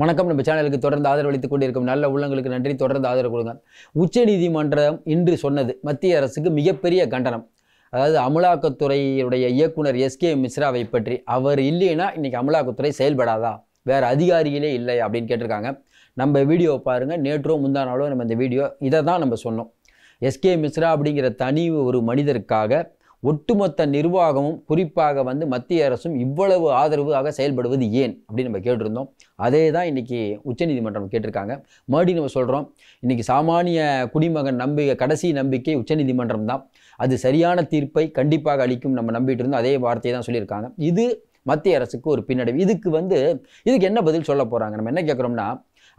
வணக்கம் நம்ம சேனலுக்கு தொடர்ந்து ஆதரவளித்துக் கொண்டிருக்கும் நல்ல உள்ளங்களுக்கு நன்றி தொடர்ந்து ஆதரவு கொடுங்க உச்சநீதிமன்றம் இன்று சொன்னது மத்திய அரசுக்கு மிகப்பெரிய கண்டனம் அதாவது அமலாக்கத்துறையுடைய இயக்குனர் எஸ்கே மிஸ்ராவை பற்றி அவர் இல்லைன்னா இன்றைக்கி அமலாக்கத்துறை செயல்படாதா வேறு அதிகாரிகளே இல்லை அப்படின்னு கேட்டிருக்காங்க நம்ம வீடியோ பாருங்கள் நேற்றோ முந்தா நம்ம இந்த வீடியோ இதை தான் நம்ம சொன்னோம் எஸ்கே மிஸ்ரா அப்படிங்கிற தனி ஒரு மனிதருக்காக ஒட்டுமொத்த நிர்வாகமும் குறிப்பாக வந்து மத்திய அரசும் இவ்வளவு ஆதரவாக செயல்படுவது ஏன் அப்படின்னு நம்ம கேட்டிருந்தோம் அதே தான் இன்றைக்கி உச்சநீதிமன்றம் கேட்டிருக்காங்க மறுபடி நம்ம சொல்கிறோம் இன்றைக்கி சாமானிய குடிமகன் நம்பிக்கை கடைசி நம்பிக்கை உச்சநீதிமன்றம் தான் அது சரியான தீர்ப்பை கண்டிப்பாக அளிக்கும் நம்ம நம்பிட்டு இருந்தோம் அதே வார்த்தையை தான் சொல்லியிருக்காங்க இது மத்திய அரசுக்கு ஒரு பின்னடைவு இதுக்கு வந்து இதுக்கு என்ன பதில் சொல்ல போகிறாங்க நம்ம என்ன கேட்குறோம்னா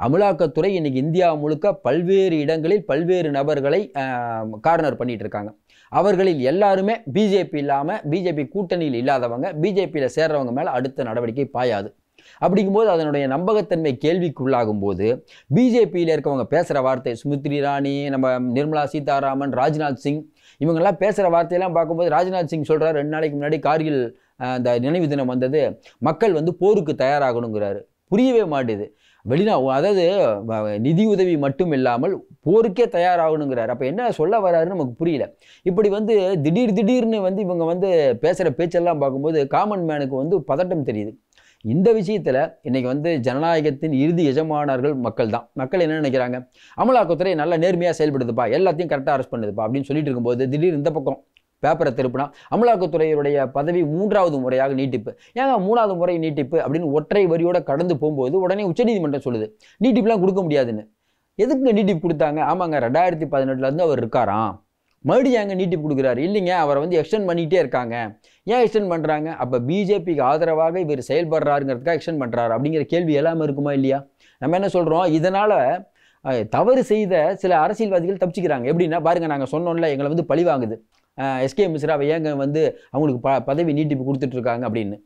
அமலாக்கத்துறை இன்றைக்கி இந்தியா முழுக்க பல்வேறு இடங்களில் பல்வேறு நபர்களை கார்னர் பண்ணிகிட்டு இருக்காங்க அவர்களில் எல்லாருமே பிஜேபி இல்லாமல் பிஜேபி கூட்டணியில் இல்லாதவங்க பிஜேபியில் சேர்றவங்க மேலே அடுத்த நடவடிக்கை பாயாது அப்படிங்கும்போது அதனுடைய நம்பகத்தன்மை கேள்விக்குள்ளாகும் போது பிஜேபியில் இருக்கவங்க பேசுகிற வார்த்தை சுமித்ரி இராணி நம்ம நிர்மலா சீதாராமன் ராஜ்நாத் சிங் இவங்கெல்லாம் பேசுகிற வார்த்தையெல்லாம் பார்க்கும்போது ராஜ்நாத் சிங் சொல்கிறார் ரெண்டு நாளைக்கு முன்னாடி கார்கில் அந்த நினைவு தினம் வந்தது மக்கள் வந்து போருக்கு தயாராகணுங்கிறாரு புரியவே மாட்டேது வெளிநா அதாவது நிதி உதவி மட்டும் இல்லாமல் போருக்கே தயாராகணுங்கிறார் அப்போ என்ன சொல்ல வராருன்னு நமக்கு புரியல இப்படி வந்து திடீர் திடீர்னு வந்து இவங்க வந்து பேசுகிற பேச்செல்லாம் பார்க்கும்போது காமன் மேனுக்கு வந்து பதட்டம் தெரியுது இந்த விஷயத்தில் இன்றைக்கி வந்து ஜனநாயகத்தின் இறுதி எஜமானார்கள் மக்கள் தான் மக்கள் என்ன நினைக்கிறாங்க அமலாக்கத்துறை நல்லா நேர்மையாக செயல்படுதுப்பா எல்லாத்தையும் கரெக்டாக அரெஸ்ட் பண்ணுதுப்பா அப்படின்னு சொல்லிட்டு இருக்கும்போது திடீர் இந்த பக்கம் பேப்பரை திருப்பினா அமலாக்கத்துறையுடைய பதவி மூன்றாவது முறையாக நீட்டிப்பு ஏங்க மூணாவது முறை நீட்டிப்பு அப்படின்னு ஒற்றை வரியோட கடந்து போகும்போது உடனே உச்சநீதிமன்றம் சொல்லுது நீட்டிப்புலாம் கொடுக்க முடியாதுன்னு எதுக்கு நீட்டிப்பு கொடுத்தாங்க ஆமாங்க ரெண்டாயிரத்தி பதினெட்டுலேருந்து அவர் இருக்காராம் மறுபடியும் ஏங்க நீட்டிப்பு கொடுக்குறாரு இல்லைங்க அவரை வந்து எக்ஸ்டன் பண்ணிகிட்டே இருக்காங்க ஏன் எக்ஸ்டன் பண்ணுறாங்க அப்போ பிஜேபிக்கு ஆதரவாக இவர் செயல்படுறாருங்கிறதுக்காக எக்ஸ்டன் பண்ணுறாரு அப்படிங்கிற கேள்வி எல்லாமே இருக்குமா இல்லையா நம்ம என்ன சொல்கிறோம் இதனால் தவறு செய்த சில அரசியல்வாதிகள் தப்பிச்சுக்கிறாங்க எப்படின்னா பாருங்கள் நாங்கள் சொன்னோம்ல எங்களை வந்து பழி வாங்குது எஸ்கே மிஸ்ரா ஏங்க வந்து அவங்களுக்கு ப பதவி நீட்டிப்பு கொடுத்துட்ருக்காங்க அப்படின்னு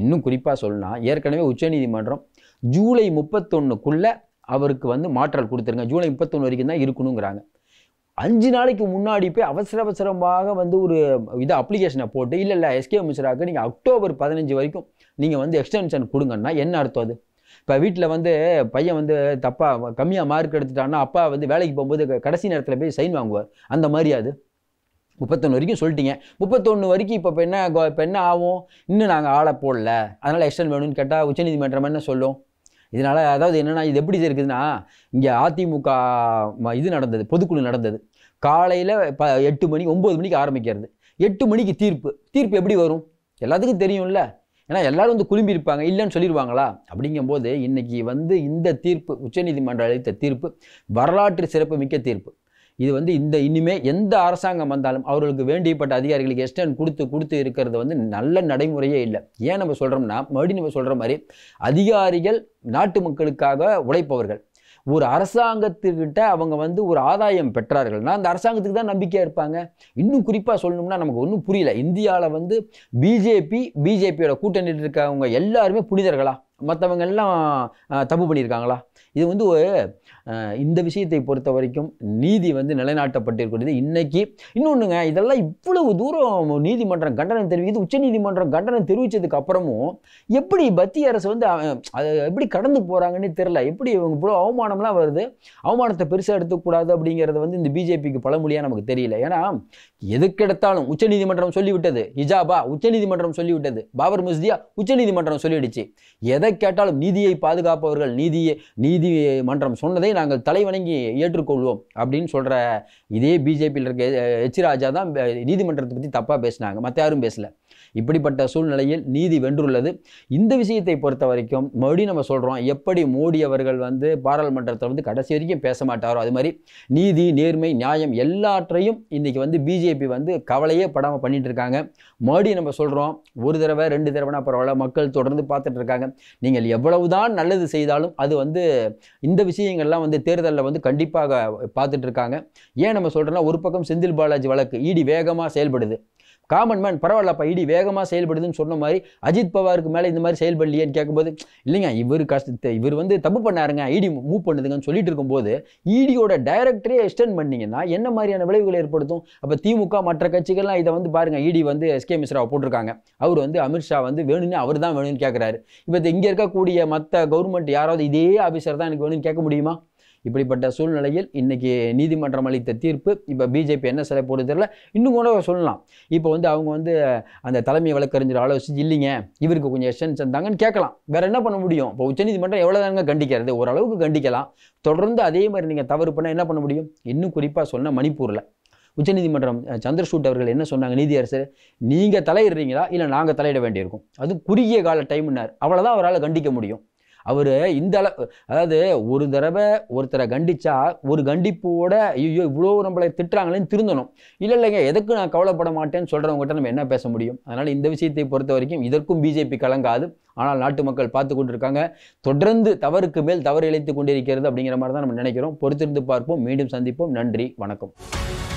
இன்னும் குறிப்பாக சொல்லலாம் ஏற்கனவே உச்சநீதிமன்றம் ஜூலை முப்பத்தொன்னுக்குள்ளே அவருக்கு வந்து மாற்றல் கொடுத்துருங்க ஜூலை முப்பத்தொன்று வரைக்கும் தான் இருக்கணுங்கிறாங்க அஞ்சு நாளைக்கு முன்னாடி போய் அவசர அவசரமாக வந்து ஒரு இதை அப்ளிகேஷனை போட்டு இல்லை இல்லை எஸ்கே மிஸ்ராவுக்கு நீங்கள் அக்டோபர் பதினஞ்சு வரைக்கும் நீங்கள் வந்து எக்ஸ்டென்ஷன் கொடுங்கன்னா என்ன அர்த்தம் அது இப்போ வீட்டில் வந்து பையன் வந்து தப்பாக கம்மியாக மார்க் எடுத்துட்டான்னா அப்பா வந்து வேலைக்கு போகும்போது கடைசி நேரத்தில் போய் சைன் வாங்குவார் அந்த மாதிரி அது முப்பத்தொன்று வரைக்கும் சொல்லிட்டீங்க முப்பத்தொன்று வரைக்கும் இப்போ இப்போ என்ன இப்போ என்ன ஆகும் இன்னும் நாங்கள் ஆளை போடல அதனால் எக்ஸ்டன் வேணும்னு கேட்டால் உச்சநீதிமன்றம் என்ன சொல்லும் இதனால் அதாவது என்னென்னா இது எப்படி இருக்குதுன்னா இங்கே அதிமுக இது நடந்தது பொதுக்குழு நடந்தது காலையில் ப எட்டு மணிக்கு ஒம்பது மணிக்கு ஆரம்பிக்கிறது எட்டு மணிக்கு தீர்ப்பு தீர்ப்பு எப்படி வரும் எல்லாத்துக்கும் தெரியும்ல ஏன்னா எல்லோரும் வந்து குழும்பியிருப்பாங்க இல்லைன்னு சொல்லிடுவாங்களா அப்படிங்கும்போது இன்றைக்கி வந்து இந்த தீர்ப்பு உச்சநீதிமன்றம் அளித்த தீர்ப்பு வரலாற்று சிறப்பு மிக்க தீர்ப்பு இது வந்து இந்த இனிமே எந்த அரசாங்கம் வந்தாலும் அவர்களுக்கு வேண்டியப்பட்ட அதிகாரிகளுக்கு எஸ்டன் கொடுத்து கொடுத்து இருக்கிறது வந்து நல்ல நடைமுறையே இல்லை ஏன் நம்ம சொல்கிறோம்னா மறுபடியும் நம்ம சொல்கிற மாதிரி அதிகாரிகள் நாட்டு மக்களுக்காக உழைப்பவர்கள் ஒரு அரசாங்கத்துக்கிட்ட அவங்க வந்து ஒரு ஆதாயம் பெற்றார்கள்னா அந்த அரசாங்கத்துக்கு தான் நம்பிக்கையாக இருப்பாங்க இன்னும் குறிப்பாக சொல்லணும்னா நமக்கு ஒன்றும் புரியல இந்தியாவில் வந்து பிஜேபி பிஜேபியோட கூட்டணியில் இருக்கவங்க எல்லாருமே புனிதர்களா மற்றவங்க எல்லாம் தப்பு பண்ணியிருக்காங்களா இது வந்து ஒரு இந்த விஷயத்தை பொறுத்த வரைக்கும் நீதி வந்து நிலைநாட்டப்பட்டிருக்கிறது இன்னைக்கு இன்னொன்றுங்க இதெல்லாம் இவ்வளவு தூரம் நீதிமன்றம் கண்டனம் தெரிவிக்குது உச்ச நீதிமன்றம் கண்டனம் தெரிவித்ததுக்கு அப்புறமும் எப்படி மத்திய அரசு வந்து அது எப்படி கடந்து போகிறாங்கன்னு தெரில எப்படி இவங்க இவ்வளோ அவமானம்லாம் வருது அவமானத்தை பெருசாக எடுத்துக்கூடாது அப்படிங்கிறத வந்து இந்த பிஜேபிக்கு பழமொழியாக நமக்கு தெரியல ஏன்னா எதுக்கெடுத்தாலும் உச்சநீதிமன்றம் சொல்லிவிட்டது ஹிஜாபா உச்சநீதிமன்றம் சொல்லிவிட்டது பாபர் முஸ்தியா உச்சநீதிமன்றம் சொல்லிடுச்சு எதை எதை கேட்டாலும் நீதியை பாதுகாப்பவர்கள் நீதியை நீதி மன்றம் சொன்னதை நாங்கள் தலைவணங்கி ஏற்றுக்கொள்வோம் அப்படின்னு சொல்கிற இதே பிஜேபியில் இருக்க எச் ராஜா தான் நீதிமன்றத்தை பற்றி தப்பாக பேசினாங்க மற்ற யாரும் பேசலை இப்படிப்பட்ட சூழ்நிலையில் நீதி வென்றுள்ளது இந்த விஷயத்தை பொறுத்த வரைக்கும் மறுபடியும் நம்ம சொல்கிறோம் எப்படி மோடி அவர்கள் வந்து பாராளுமன்றத்தில் வந்து கடைசி வரைக்கும் பேச மாட்டாரோ அது மாதிரி நீதி நேர்மை நியாயம் எல்லாற்றையும் இன்றைக்கி வந்து பிஜேபி வந்து கவலையே படாமல் பண்ணிகிட்டு இருக்காங்க மறுபடியும் நம்ம சொல்கிறோம் ஒரு தடவை ரெண்டு தடவைனா பரவாயில்ல மக்கள் தொடர்ந்து பார்த்துட்டு இருக்காங்க நீங்கள் எவ்வளவுதான் நல்லது செய்தாலும் அது வந்து இந்த விஷயங்கள்லாம் வந்து தேர்தலில் வந்து கண்டிப்பாக பார்த்துட்டு இருக்காங்க ஏன் நம்ம சொல்கிறோன்னா ஒரு பக்கம் செந்தில் பாலாஜி வழக்கு இடி வேகமாக செயல்படுது காமன் மேன் பரவாயில்லப்பா இடி வேகமாக செயல்படுதுன்னு சொன்ன மாதிரி அஜித் பவாருக்கு மேலே இந்த மாதிரி செயல்படலையேன்னு கேட்கும்போது இல்லைங்க இவர் கஷ்ட இவர் வந்து தப்பு பண்ணாருங்க இடி மூவ் பண்ணுதுங்கன்னு சொல்லிட்டு இருக்கும்போது இடியோட டைரக்டரே எக்ஸ்டென்ட் பண்ணீங்கன்னா என்ன மாதிரியான விளைவுகளை ஏற்படுத்தும் அப்போ திமுக மற்ற கட்சிகள்லாம் இதை வந்து பாருங்கள் இடி வந்து எஸ்கே மிஸ்ராவை போட்டிருக்காங்க அவர் வந்து அமித்ஷா வந்து வேணும்னு அவர் தான் வேணும்னு கேட்குறாரு இப்போ இங்கே இருக்கக்கூடிய மற்ற கவர்மெண்ட் யாராவது இதே ஆஃபீஸர் தான் எனக்கு வேணும்னு கேட்க முடியுமா இப்படிப்பட்ட சூழ்நிலையில் இன்றைக்கி நீதிமன்றம் அளித்த தீர்ப்பு இப்போ பிஜேபி என்ன சிலை போடுது தெரியல இன்னும் கூட சொல்லலாம் இப்போ வந்து அவங்க வந்து அந்த தலைமை வழக்கறிஞர் ஆலோசிச்சு இல்லைங்க இவருக்கு கொஞ்சம் எக்ஸ்டென்ஷன் இருந்தாங்கன்னு கேட்கலாம் வேறு என்ன பண்ண முடியும் இப்போ உச்சநீதிமன்றம் எவ்வளோ தாங்க கண்டிக்கிறது ஓரளவுக்கு கண்டிக்கலாம் தொடர்ந்து அதே மாதிரி நீங்கள் தவறு பண்ணால் என்ன பண்ண முடியும் இன்னும் குறிப்பாக சொன்னால் மணிப்பூரில் உச்சநீதிமன்றம் சந்திரசூட் அவர்கள் என்ன சொன்னாங்க நீதியரசர் நீங்கள் தலையிடுறீங்களா இல்லை நாங்கள் தலையிட வேண்டியிருக்கும் அது குறுகிய கால டைம்னார் அவ்வளோதான் அவரால் கண்டிக்க முடியும் அவர் இந்த அளவு அதாவது ஒரு தடவை ஒருத்தரை கண்டிச்சா ஒரு கண்டிப்போட ஐயோ இவ்வளோ நம்மளை திட்டுறாங்களேன்னு திருந்தணும் இல்லை இல்லைங்க எதுக்கு நான் கவலைப்பட மாட்டேன்னு சொல்கிறவங்ககிட்ட நம்ம என்ன பேச முடியும் அதனால் இந்த விஷயத்தை பொறுத்த வரைக்கும் இதற்கும் பிஜேபி கலங்காது ஆனால் நாட்டு மக்கள் பார்த்து கொண்டிருக்காங்க தொடர்ந்து தவறுக்கு மேல் தவறு இழைத்து கொண்டிருக்கிறது அப்படிங்கிற மாதிரி தான் நம்ம நினைக்கிறோம் பொறுத்திருந்து பார்ப்போம் மீண்டும் சந்திப்போம் நன்றி வணக்கம்